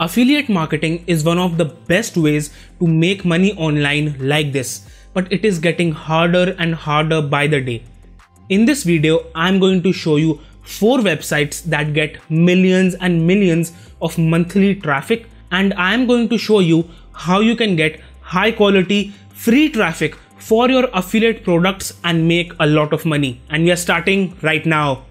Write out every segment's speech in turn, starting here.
Affiliate marketing is one of the best ways to make money online like this, but it is getting harder and harder by the day. In this video, I'm going to show you 4 websites that get millions and millions of monthly traffic and I'm going to show you how you can get high quality free traffic for your affiliate products and make a lot of money. And we are starting right now.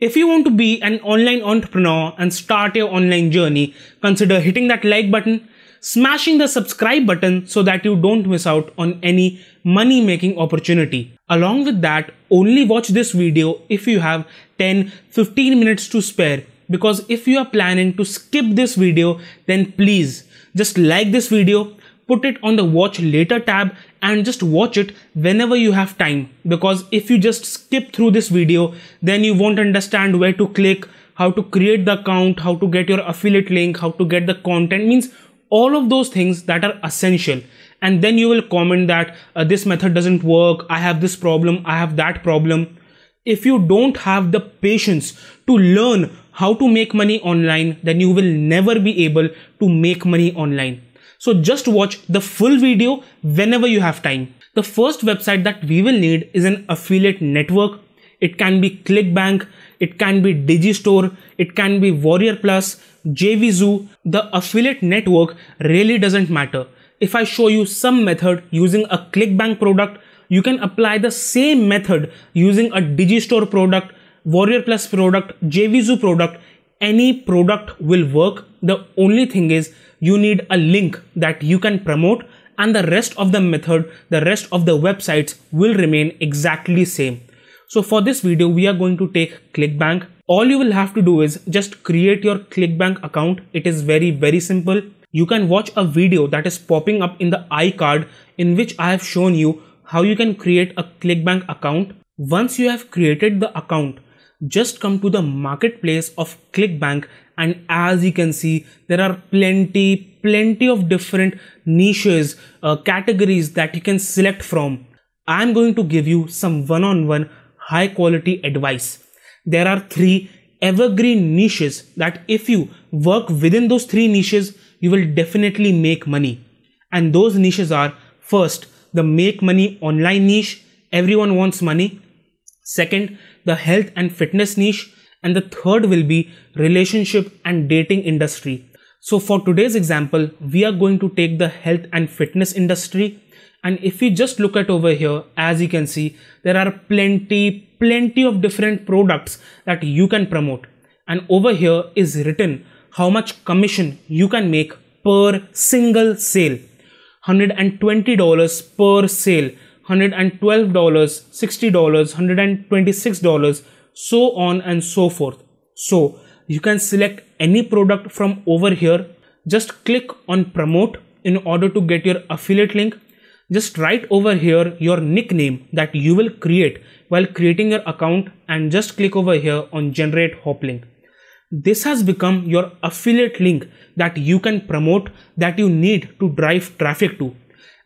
If you want to be an online entrepreneur and start your online journey, consider hitting that like button, smashing the subscribe button so that you don't miss out on any money making opportunity. Along with that, only watch this video if you have 10 15 minutes to spare because if you are planning to skip this video, then please just like this video put it on the watch later tab and just watch it whenever you have time because if you just skip through this video then you won't understand where to click how to create the account how to get your affiliate link how to get the content means all of those things that are essential and then you will comment that uh, this method doesn't work i have this problem i have that problem if you don't have the patience to learn how to make money online then you will never be able to make money online so just watch the full video whenever you have time. The first website that we will need is an affiliate network. It can be ClickBank, it can be Digistore, it can be Warrior Plus, JVZoo. The affiliate network really doesn't matter. If I show you some method using a ClickBank product, you can apply the same method using a Digistore product, Warrior Plus product, JVZoo product. Any product will work. The only thing is you need a link that you can promote and the rest of the method, the rest of the websites will remain exactly same. So for this video, we are going to take ClickBank. All you will have to do is just create your ClickBank account. It is very, very simple. You can watch a video that is popping up in the iCard in which I have shown you how you can create a ClickBank account. Once you have created the account, just come to the marketplace of ClickBank and as you can see there are plenty plenty of different niches uh, categories that you can select from i'm going to give you some one-on-one -on -one high quality advice there are three evergreen niches that if you work within those three niches you will definitely make money and those niches are first the make money online niche everyone wants money second the health and fitness niche and the third will be relationship and dating industry. So for today's example, we are going to take the health and fitness industry. And if we just look at over here, as you can see, there are plenty, plenty of different products that you can promote. And over here is written how much commission you can make per single sale. $120 per sale, $112, $60, $126, so on and so forth. So you can select any product from over here. Just click on promote in order to get your affiliate link. Just write over here your nickname that you will create while creating your account and just click over here on generate hop link. This has become your affiliate link that you can promote that you need to drive traffic to.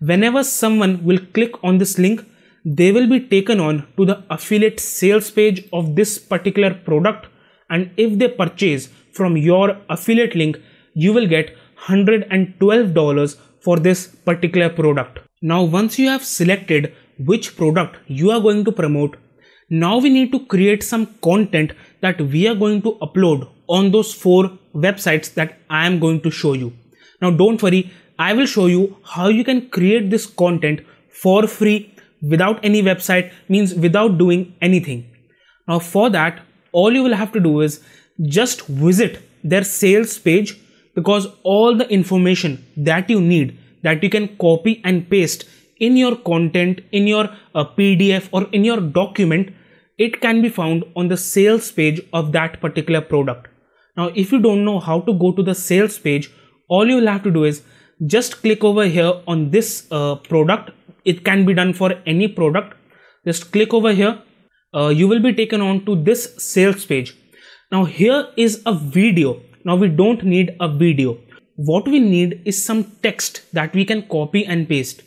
Whenever someone will click on this link, they will be taken on to the affiliate sales page of this particular product and if they purchase from your affiliate link you will get $112 for this particular product. Now once you have selected which product you are going to promote, now we need to create some content that we are going to upload on those four websites that I am going to show you. Now don't worry, I will show you how you can create this content for free without any website means without doing anything. Now for that, all you will have to do is just visit their sales page because all the information that you need that you can copy and paste in your content, in your uh, PDF or in your document, it can be found on the sales page of that particular product. Now, if you don't know how to go to the sales page, all you will have to do is just click over here on this uh, product it can be done for any product just click over here uh, you will be taken on to this sales page now here is a video now we don't need a video what we need is some text that we can copy and paste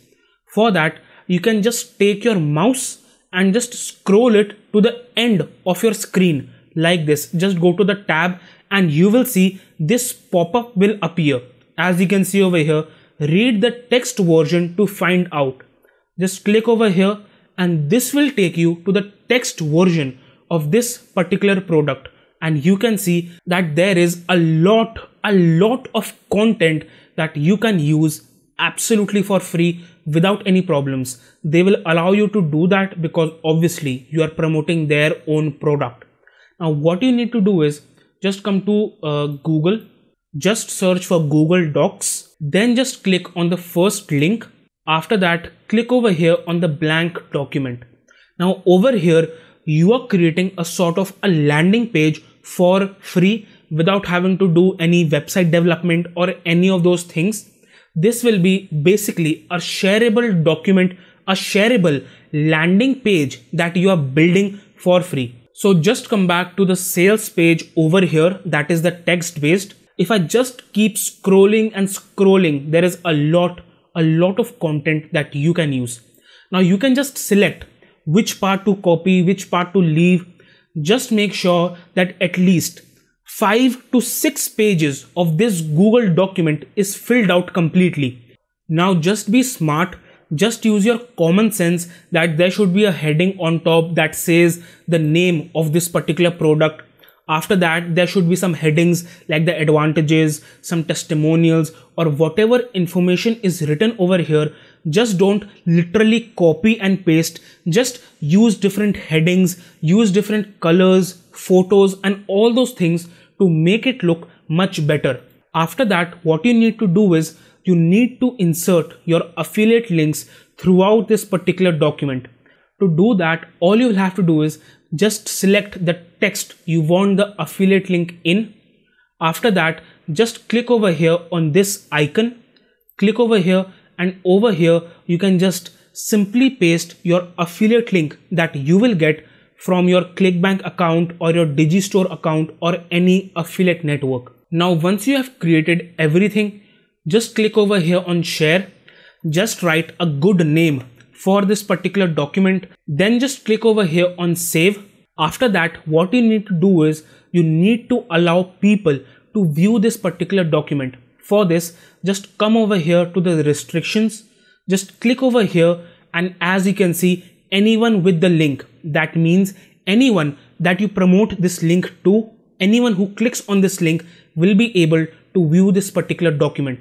for that you can just take your mouse and just scroll it to the end of your screen like this just go to the tab and you will see this pop-up will appear as you can see over here read the text version to find out just click over here and this will take you to the text version of this particular product and you can see that there is a lot a lot of content that you can use absolutely for free without any problems they will allow you to do that because obviously you are promoting their own product now what you need to do is just come to uh, google just search for google docs then just click on the first link after that, click over here on the blank document. Now over here, you are creating a sort of a landing page for free without having to do any website development or any of those things. This will be basically a shareable document, a shareable landing page that you are building for free. So just come back to the sales page over here that is the text based. If I just keep scrolling and scrolling, there is a lot a lot of content that you can use. Now you can just select which part to copy, which part to leave. Just make sure that at least 5 to 6 pages of this Google document is filled out completely. Now just be smart, just use your common sense that there should be a heading on top that says the name of this particular product after that, there should be some headings like the advantages, some testimonials or whatever information is written over here. Just don't literally copy and paste. Just use different headings, use different colors, photos and all those things to make it look much better. After that, what you need to do is you need to insert your affiliate links throughout this particular document. To do that, all you will have to do is just select the text you want the affiliate link in. After that, just click over here on this icon, click over here and over here you can just simply paste your affiliate link that you will get from your clickbank account or your digistore account or any affiliate network now once you have created everything just click over here on share just write a good name for this particular document then just click over here on save after that, what you need to do is you need to allow people to view this particular document. For this, just come over here to the restrictions, just click over here and as you can see, anyone with the link, that means anyone that you promote this link to, anyone who clicks on this link will be able to view this particular document.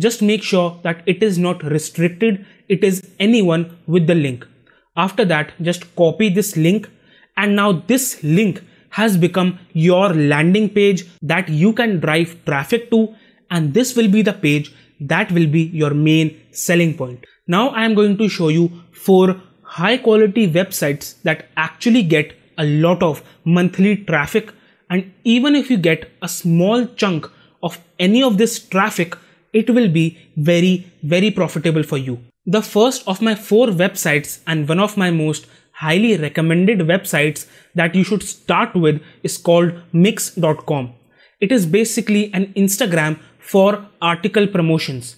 Just make sure that it is not restricted, it is anyone with the link. After that, just copy this link and now this link has become your landing page that you can drive traffic to and this will be the page that will be your main selling point. Now I am going to show you four high quality websites that actually get a lot of monthly traffic and even if you get a small chunk of any of this traffic it will be very very profitable for you. The first of my four websites and one of my most highly recommended websites that you should start with is called mix.com. It is basically an Instagram for article promotions.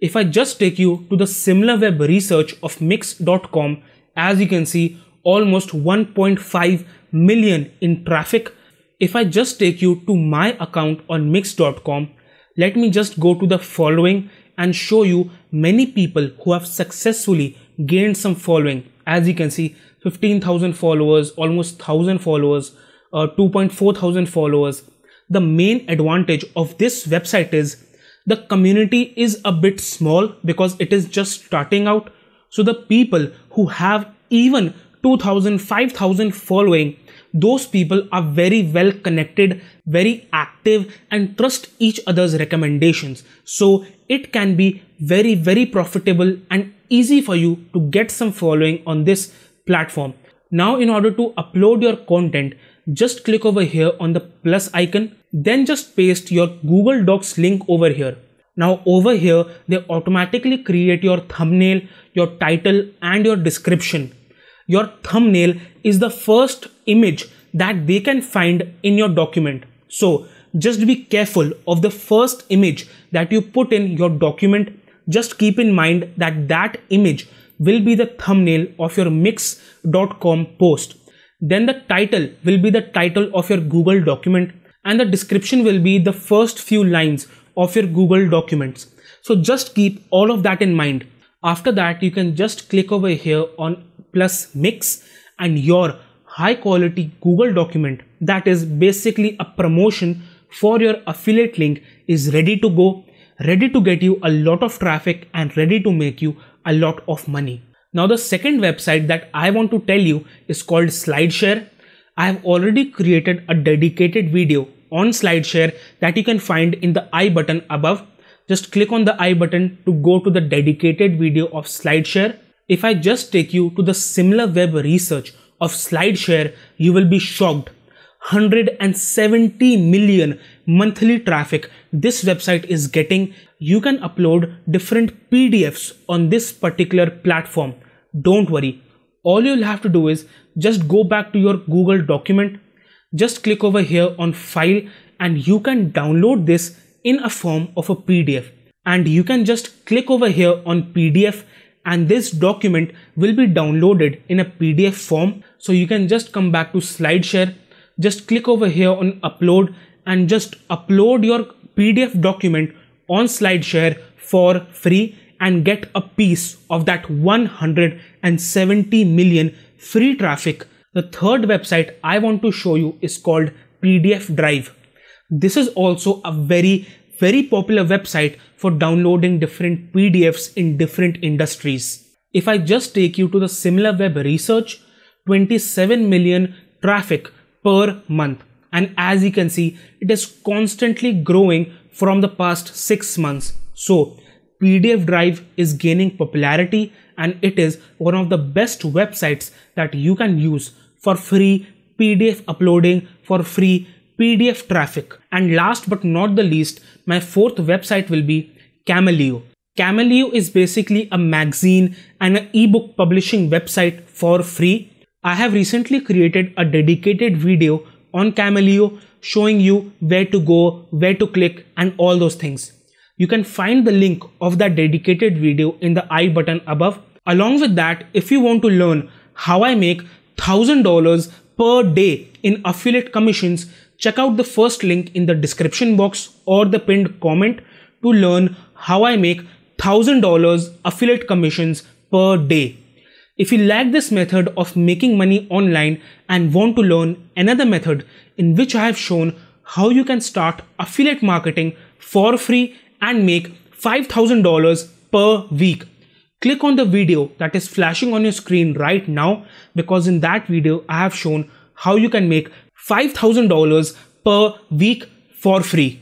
If I just take you to the similar web research of mix.com, as you can see, almost 1.5 million in traffic. If I just take you to my account on mix.com, let me just go to the following and show you many people who have successfully gained some following. As you can see, 15,000 followers, almost 1,000 followers, uh, 2.4 thousand followers. The main advantage of this website is the community is a bit small because it is just starting out. So the people who have even 2000, 5000 following, those people are very well connected, very active and trust each other's recommendations. So it can be very, very profitable and easy for you to get some following on this platform. Now in order to upload your content, just click over here on the plus icon, then just paste your Google Docs link over here. Now over here, they automatically create your thumbnail, your title and your description. Your thumbnail is the first image that they can find in your document. So just be careful of the first image that you put in your document. Just keep in mind that that image will be the thumbnail of your mix.com post. Then the title will be the title of your Google document and the description will be the first few lines of your Google documents. So just keep all of that in mind. After that, you can just click over here on plus mix and your high quality Google document that is basically a promotion for your affiliate link is ready to go, ready to get you a lot of traffic and ready to make you a lot of money. Now the second website that I want to tell you is called SlideShare. I have already created a dedicated video on SlideShare that you can find in the I button above. Just click on the I button to go to the dedicated video of SlideShare. If I just take you to the similar web research of SlideShare, you will be shocked 170 million monthly traffic this website is getting. You can upload different PDFs on this particular platform. Don't worry. All you'll have to do is just go back to your Google document. Just click over here on file and you can download this in a form of a PDF. And you can just click over here on PDF and this document will be downloaded in a PDF form. So you can just come back to SlideShare just click over here on upload and just upload your PDF document on SlideShare for free and get a piece of that 170 million free traffic. The third website I want to show you is called PDF Drive. This is also a very, very popular website for downloading different PDFs in different industries. If I just take you to the similar web research, 27 million traffic per month. And as you can see, it is constantly growing from the past six months. So PDF Drive is gaining popularity and it is one of the best websites that you can use for free PDF uploading, for free PDF traffic. And last but not the least, my fourth website will be Camelio. Camelio is basically a magazine and an ebook publishing website for free I have recently created a dedicated video on Camileo, showing you where to go, where to click and all those things. You can find the link of that dedicated video in the i button above. Along with that, if you want to learn how I make $1000 per day in affiliate commissions, check out the first link in the description box or the pinned comment to learn how I make $1000 affiliate commissions per day. If you like this method of making money online and want to learn another method in which I have shown how you can start affiliate marketing for free and make $5,000 per week, click on the video that is flashing on your screen right now because in that video I have shown how you can make $5,000 per week for free.